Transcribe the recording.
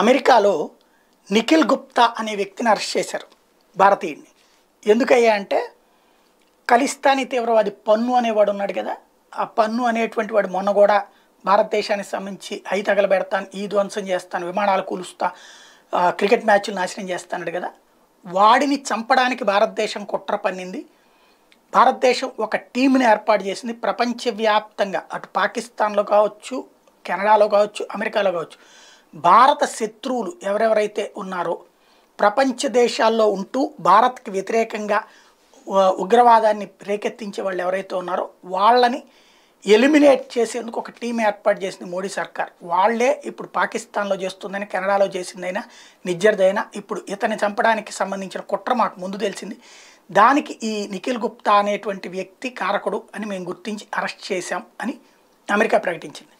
అమెరికాలో నిఖిల్ గుప్తా అనే వ్యక్తిని అరెస్ట్ చేశారు భారతీయుడిని ఎందుకయ్యా అంటే ఖలిస్తానీ తీవ్రవాది పన్ను అనేవాడు ఉన్నాడు కదా ఆ పన్ను అనేటువంటి వాడు మొన్న కూడా భారతదేశానికి సంబంధించి అయి తగలబెడతాను ఈ ధ్వంసం చేస్తాను విమానాలు కూలుస్తా క్రికెట్ మ్యాచ్లు నాశనం చేస్తాడు కదా వాడిని చంపడానికి భారతదేశం కుట్ర పన్నింది భారతదేశం ఒక టీంని ఏర్పాటు చేసింది ప్రపంచవ్యాప్తంగా అటు పాకిస్తాన్లో కావచ్చు కెనడాలో కావచ్చు అమెరికాలో కావచ్చు భారత శత్రువులు ఎవరెవరైతే ఉన్నారో ప్రపంచ దేశాల్లో ఉంటూ భారత్కి వ్యతిరేకంగా ఉగ్రవాదాన్ని రేకెత్తించే వాళ్ళు ఎవరైతే ఉన్నారో వాళ్ళని ఎలిమినేట్ చేసేందుకు ఒక టీం ఏర్పాటు చేసింది మోడీ సర్కార్ వాళ్లే ఇప్పుడు పాకిస్తాన్లో చేస్తుందని కెనడాలో చేసిందైనా నిజర్దైనా ఇప్పుడు ఇతని చంపడానికి సంబంధించిన కుట్ర మాకు ముందు తెలిసింది దానికి ఈ నిఖిల్ గుప్తా అనేటువంటి వ్యక్తి కారకుడు అని మేము గుర్తించి అరెస్ట్ చేశాం అని అమెరికా ప్రకటించింది